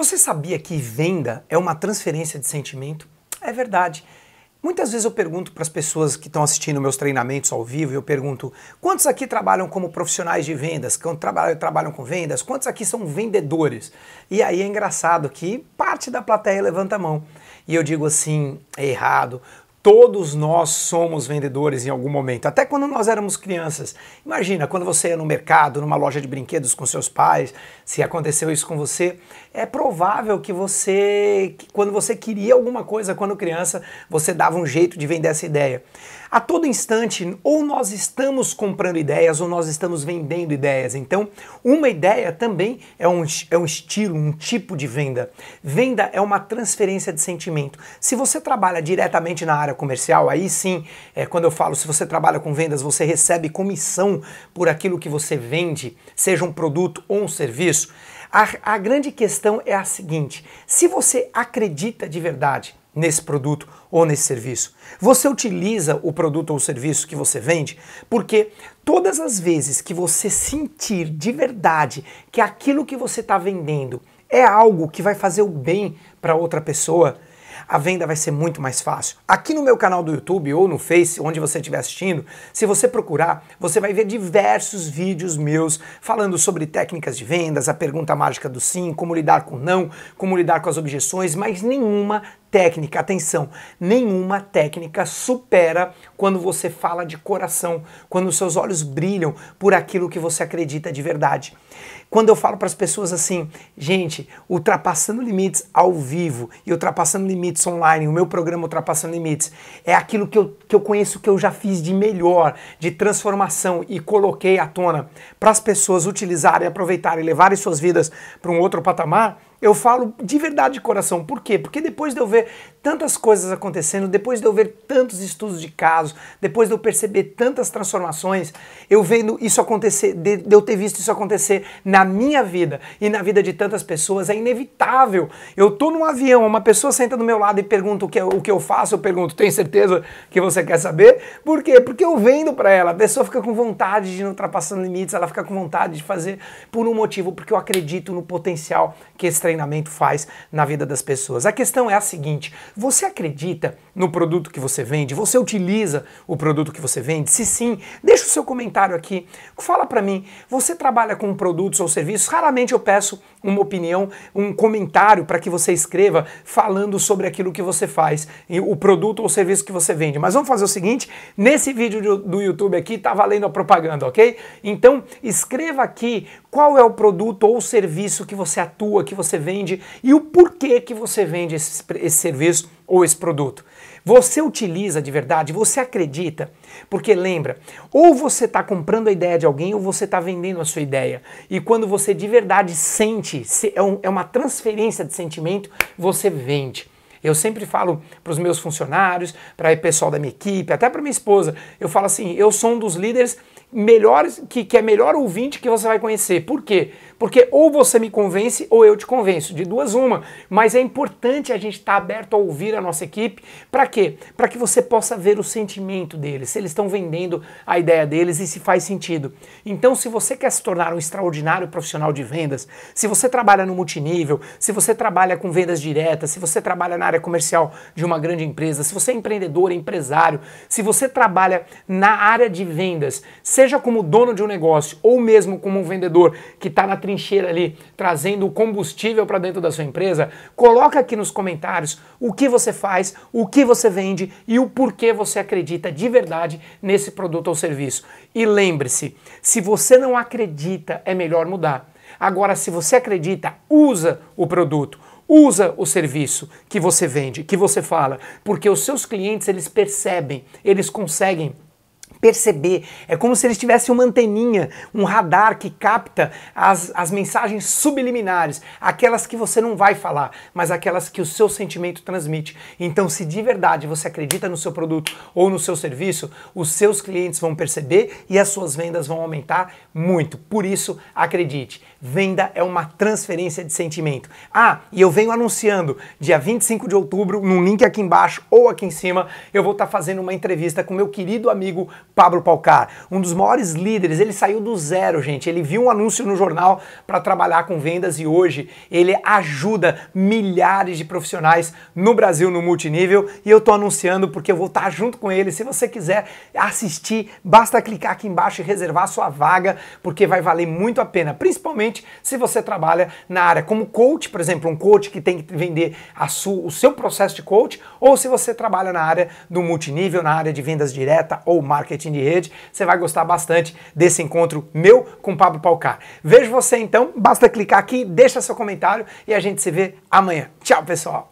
Você sabia que venda é uma transferência de sentimento? É verdade. Muitas vezes eu pergunto para as pessoas que estão assistindo meus treinamentos ao vivo, eu pergunto: quantos aqui trabalham como profissionais de vendas, que trabalham, trabalham com vendas? Quantos aqui são vendedores? E aí é engraçado que parte da plateia levanta a mão. E eu digo assim: é errado, Todos nós somos vendedores em algum momento, até quando nós éramos crianças. Imagina, quando você ia no mercado, numa loja de brinquedos com seus pais, se aconteceu isso com você, é provável que você, que quando você queria alguma coisa quando criança, você dava um jeito de vender essa ideia. A todo instante, ou nós estamos comprando ideias ou nós estamos vendendo ideias. Então, uma ideia também é um, é um estilo, um tipo de venda. Venda é uma transferência de sentimento. Se você trabalha diretamente na área comercial, aí sim, é, quando eu falo se você trabalha com vendas, você recebe comissão por aquilo que você vende, seja um produto ou um serviço. A, a grande questão é a seguinte: se você acredita de verdade nesse produto ou nesse serviço. Você utiliza o produto ou serviço que você vende porque todas as vezes que você sentir de verdade que aquilo que você está vendendo é algo que vai fazer o bem para outra pessoa, a venda vai ser muito mais fácil. Aqui no meu canal do YouTube ou no Face, onde você estiver assistindo, se você procurar, você vai ver diversos vídeos meus falando sobre técnicas de vendas, a pergunta mágica do sim, como lidar com não, como lidar com as objeções, mas nenhuma técnica. Atenção, nenhuma técnica supera quando você fala de coração, quando seus olhos brilham por aquilo que você acredita de verdade. Quando eu falo para as pessoas assim, gente, ultrapassando limites ao vivo e ultrapassando limites online, o meu programa Ultrapassando Limites, é aquilo que eu, que eu conheço que eu já fiz de melhor, de transformação e coloquei à tona para as pessoas utilizarem, aproveitarem, levarem suas vidas para um outro patamar eu falo de verdade de coração. Por quê? Porque depois de eu ver tantas coisas acontecendo, depois de eu ver tantos estudos de casos, depois de eu perceber tantas transformações, eu vendo isso acontecer, de, de, eu ter visto isso acontecer na minha vida e na vida de tantas pessoas, é inevitável. Eu tô num avião, uma pessoa senta do meu lado e pergunta o que, o que eu faço, eu pergunto, tem certeza que você quer saber? Por quê? Porque eu vendo para ela, a pessoa fica com vontade de não ultrapassando limites, ela fica com vontade de fazer por um motivo, porque eu acredito no potencial que esse treinamento faz na vida das pessoas. A questão é a seguinte, você acredita no produto que você vende? Você utiliza o produto que você vende? Se sim, deixa o seu comentário aqui. Fala para mim, você trabalha com produtos ou serviços? Raramente eu peço uma opinião, um comentário para que você escreva falando sobre aquilo que você faz, o produto ou serviço que você vende. Mas vamos fazer o seguinte, nesse vídeo do YouTube aqui tá valendo a propaganda, ok? Então escreva aqui qual é o produto ou serviço que você atua, que você vende e o porquê que você vende esse, esse serviço ou esse produto. Você utiliza de verdade? Você acredita? Porque lembra, ou você está comprando a ideia de alguém ou você está vendendo a sua ideia. E quando você de verdade sente, é, um, é uma transferência de sentimento, você vende. Eu sempre falo para os meus funcionários, para o pessoal da minha equipe, até para minha esposa. Eu falo assim: eu sou um dos líderes melhores, que, que é melhor ouvinte que você vai conhecer. Por quê? Porque ou você me convence ou eu te convenço, de duas uma. Mas é importante a gente estar tá aberto a ouvir a nossa equipe. Para quê? Para que você possa ver o sentimento deles, se eles estão vendendo a ideia deles e se faz sentido. Então, se você quer se tornar um extraordinário profissional de vendas, se você trabalha no multinível, se você trabalha com vendas diretas, se você trabalha na área comercial de uma grande empresa, se você é empreendedor, empresário, se você trabalha na área de vendas, seja como dono de um negócio ou mesmo como um vendedor que está na trincheira trincheira ali, trazendo combustível para dentro da sua empresa, coloca aqui nos comentários o que você faz, o que você vende e o porquê você acredita de verdade nesse produto ou serviço. E lembre-se, se você não acredita, é melhor mudar. Agora, se você acredita, usa o produto usa o serviço que você vende, que você fala, porque os seus clientes eles percebem, eles conseguem perceber. É como se eles tivessem uma anteninha, um radar que capta as, as mensagens subliminares, aquelas que você não vai falar, mas aquelas que o seu sentimento transmite. Então, se de verdade você acredita no seu produto ou no seu serviço, os seus clientes vão perceber e as suas vendas vão aumentar muito. Por isso, acredite, venda é uma transferência de sentimento. Ah, e eu venho anunciando dia 25 de outubro, num link aqui embaixo ou aqui em cima, eu vou estar tá fazendo uma entrevista com meu querido amigo Pablo Palcar, um dos maiores líderes. Ele saiu do zero, gente. Ele viu um anúncio no jornal para trabalhar com vendas e hoje ele ajuda milhares de profissionais no Brasil no multinível. E eu estou anunciando porque eu vou estar tá junto com ele. Se você quiser assistir, basta clicar aqui embaixo e reservar sua vaga, porque vai valer muito a pena, principalmente se você trabalha na área como coach, por exemplo, um coach que tem que vender sua, o seu processo de coach, ou se você trabalha na área do multinível, na área de vendas direta ou marketing marketing de rede. Você vai gostar bastante desse encontro meu com Pablo Palcar. Vejo você então, basta clicar aqui, deixa seu comentário e a gente se vê amanhã. Tchau, pessoal!